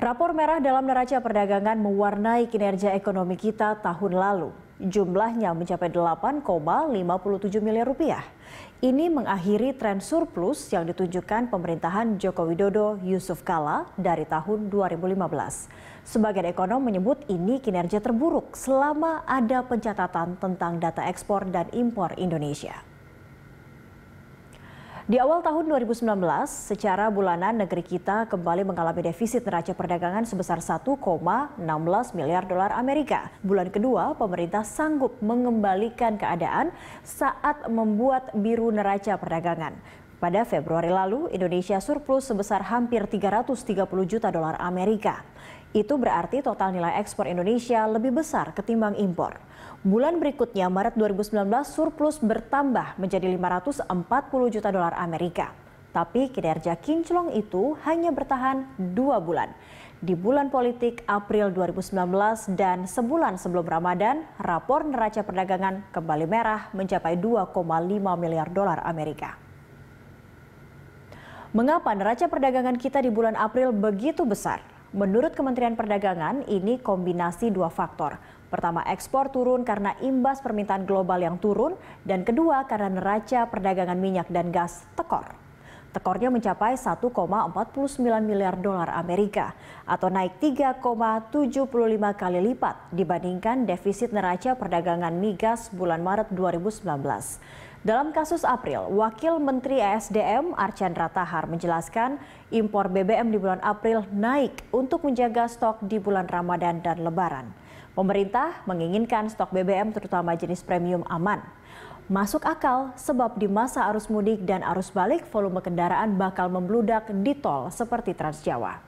Rapor merah dalam neraca perdagangan mewarnai kinerja ekonomi kita tahun lalu. Jumlahnya mencapai 8,57 miliar rupiah. Ini mengakhiri tren surplus yang ditunjukkan pemerintahan Joko Widodo Yusuf Kala dari tahun 2015. Sebagian ekonom menyebut ini kinerja terburuk selama ada pencatatan tentang data ekspor dan impor Indonesia. Di awal tahun 2019, secara bulanan negeri kita kembali mengalami defisit neraca perdagangan sebesar 1,16 miliar dolar Amerika. Bulan kedua, pemerintah sanggup mengembalikan keadaan saat membuat biru neraca perdagangan. Pada Februari lalu, Indonesia surplus sebesar hampir 330 juta dolar Amerika. Itu berarti total nilai ekspor Indonesia lebih besar ketimbang impor. Bulan berikutnya, Maret 2019, surplus bertambah menjadi 540 juta dolar Amerika. Tapi kinerja kinclong itu hanya bertahan dua bulan. Di bulan politik April 2019 dan sebulan sebelum Ramadan, rapor neraca perdagangan kembali merah mencapai 2,5 miliar dolar Amerika. Mengapa neraca perdagangan kita di bulan April begitu besar? Menurut Kementerian Perdagangan, ini kombinasi dua faktor. Pertama, ekspor turun karena imbas permintaan global yang turun, dan kedua, karena neraca perdagangan minyak dan gas tekor. Tekornya mencapai 1,49 miliar dolar Amerika atau naik 3,75 kali lipat dibandingkan defisit neraca perdagangan migas bulan Maret 2019. Dalam kasus April, Wakil Menteri ESDM Archandra Tahar menjelaskan impor BBM di bulan April naik untuk menjaga stok di bulan Ramadan dan Lebaran. Pemerintah menginginkan stok BBM terutama jenis premium aman masuk akal sebab di masa arus mudik dan arus balik volume kendaraan bakal membludak di tol seperti Transjawa.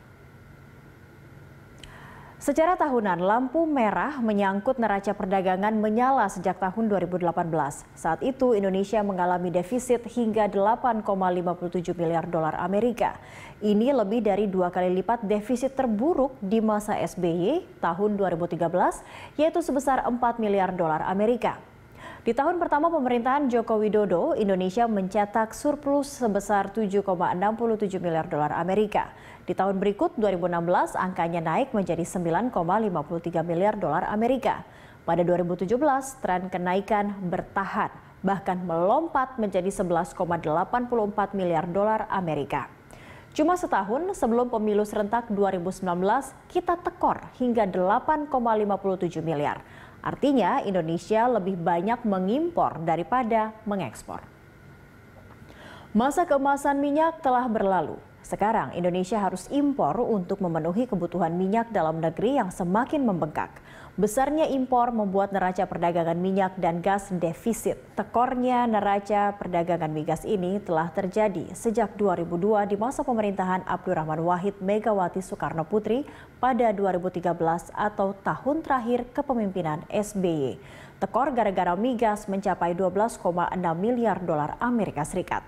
Secara tahunan, lampu merah menyangkut neraca perdagangan menyala sejak tahun 2018. Saat itu Indonesia mengalami defisit hingga 8,57 miliar dolar Amerika. Ini lebih dari dua kali lipat defisit terburuk di masa SBY tahun 2013, yaitu sebesar 4 miliar dolar Amerika. Di tahun pertama pemerintahan Joko Widodo, Indonesia mencetak surplus sebesar 7,67 miliar dolar Amerika. Di tahun berikut 2016 angkanya naik menjadi 9,53 miliar dolar Amerika. Pada 2017 tren kenaikan bertahan bahkan melompat menjadi 11,84 miliar dolar Amerika. Cuma setahun sebelum pemilu serentak 2019, kita tekor hingga 8,57 miliar. Artinya Indonesia lebih banyak mengimpor daripada mengekspor. Masa keemasan minyak telah berlalu. Sekarang Indonesia harus impor untuk memenuhi kebutuhan minyak dalam negeri yang semakin membengkak. Besarnya impor membuat neraca perdagangan minyak dan gas defisit. Tekornya neraca perdagangan migas ini telah terjadi sejak 2002 di masa pemerintahan Abdurrahman Wahid Megawati Soekarno Putri pada 2013 atau tahun terakhir kepemimpinan SBY. Tekor gara-gara migas mencapai 12,6 miliar dolar Amerika Serikat.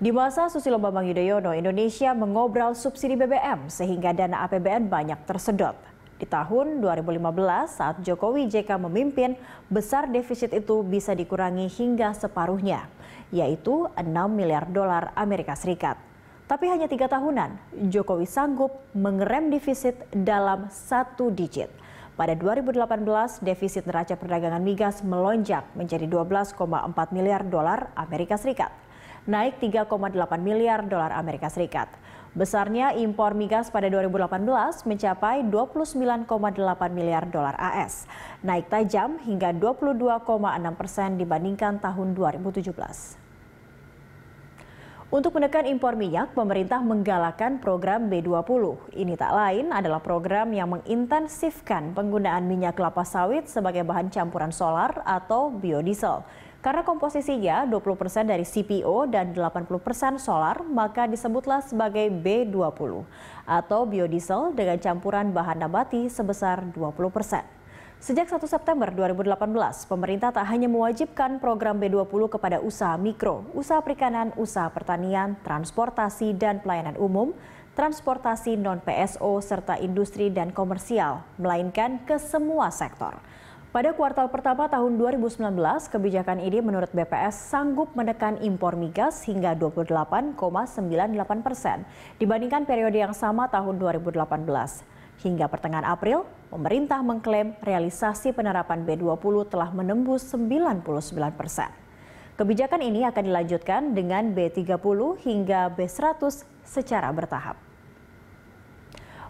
Di masa Susilo Bambang Yudhoyono, Indonesia mengobral subsidi BBM sehingga dana APBN banyak tersedot. Di tahun 2015 saat Jokowi JK memimpin, besar defisit itu bisa dikurangi hingga separuhnya, yaitu 6 miliar dolar Amerika Serikat. Tapi hanya tiga tahunan, Jokowi sanggup mengerem defisit dalam satu digit. Pada 2018, defisit neraca perdagangan migas melonjak menjadi 12,4 miliar dolar Amerika Serikat naik 3,8 miliar dolar Amerika Serikat. Besarnya impor migas pada 2018 mencapai 29,8 miliar dolar AS, naik tajam hingga 22,6 persen dibandingkan tahun 2017. Untuk menekan impor minyak, pemerintah menggalakkan program B20. Ini tak lain adalah program yang mengintensifkan penggunaan minyak kelapa sawit sebagai bahan campuran solar atau biodiesel. Karena komposisinya 20% dari CPO dan 80% solar, maka disebutlah sebagai B20 atau biodiesel dengan campuran bahan nabati sebesar 20%. Sejak 1 September 2018, pemerintah tak hanya mewajibkan program B20 kepada usaha mikro, usaha perikanan, usaha pertanian, transportasi dan pelayanan umum, transportasi non-PSO serta industri dan komersial, melainkan ke semua sektor. Pada kuartal pertama tahun 2019, kebijakan ini menurut BPS sanggup menekan impor migas hingga 28,98 persen dibandingkan periode yang sama tahun 2018. Hingga pertengahan April, pemerintah mengklaim realisasi penerapan B20 telah menembus 99 persen. Kebijakan ini akan dilanjutkan dengan B30 hingga B100 secara bertahap.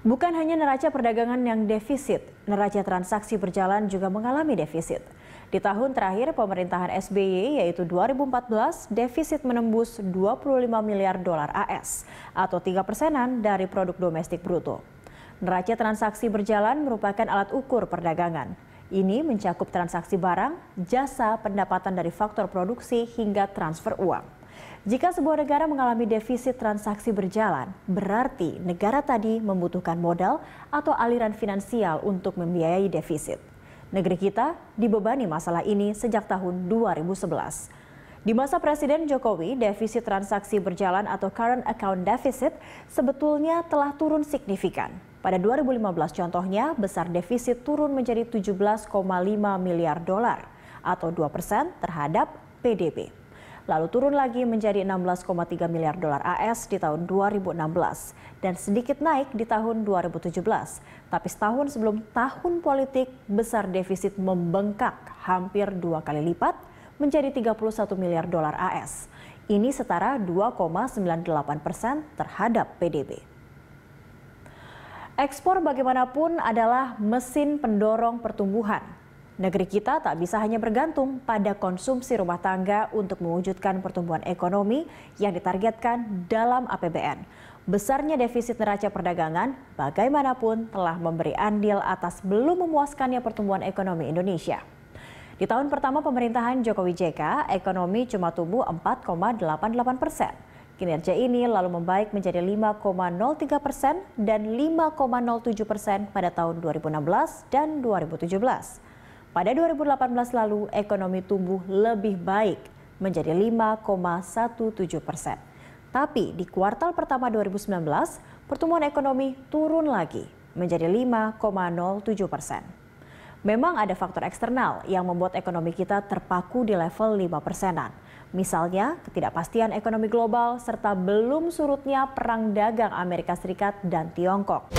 Bukan hanya neraca perdagangan yang defisit, neraca transaksi berjalan juga mengalami defisit. Di tahun terakhir pemerintahan SBY yaitu 2014, defisit menembus 25 miliar dolar AS atau 3 persenan dari produk domestik bruto. Neraca transaksi berjalan merupakan alat ukur perdagangan. Ini mencakup transaksi barang, jasa, pendapatan dari faktor produksi hingga transfer uang. Jika sebuah negara mengalami defisit transaksi berjalan, berarti negara tadi membutuhkan modal atau aliran finansial untuk membiayai defisit. Negeri kita dibebani masalah ini sejak tahun 2011. Di masa Presiden Jokowi, defisit transaksi berjalan atau current account deficit sebetulnya telah turun signifikan. Pada 2015 contohnya, besar defisit turun menjadi 17,5 miliar dolar atau 2 persen terhadap PDB lalu turun lagi menjadi 16,3 miliar dolar AS di tahun 2016 dan sedikit naik di tahun 2017. Tapi setahun sebelum tahun politik, besar defisit membengkak hampir dua kali lipat menjadi 31 miliar dolar AS. Ini setara 2,98 persen terhadap PDB. Ekspor bagaimanapun adalah mesin pendorong pertumbuhan Negeri kita tak bisa hanya bergantung pada konsumsi rumah tangga untuk mewujudkan pertumbuhan ekonomi yang ditargetkan dalam APBN. Besarnya defisit neraca perdagangan bagaimanapun telah memberi andil atas belum memuaskannya pertumbuhan ekonomi Indonesia. Di tahun pertama pemerintahan Jokowi JK, ekonomi cuma tumbuh 4,88 persen. Kinerja ini lalu membaik menjadi 5,03 persen dan 5,07 persen pada tahun 2016 dan 2017. Pada 2018 lalu, ekonomi tumbuh lebih baik menjadi 5,17 persen. Tapi di kuartal pertama 2019, pertumbuhan ekonomi turun lagi menjadi 5,07 persen. Memang ada faktor eksternal yang membuat ekonomi kita terpaku di level 5 persenan. Misalnya ketidakpastian ekonomi global serta belum surutnya perang dagang Amerika Serikat dan Tiongkok.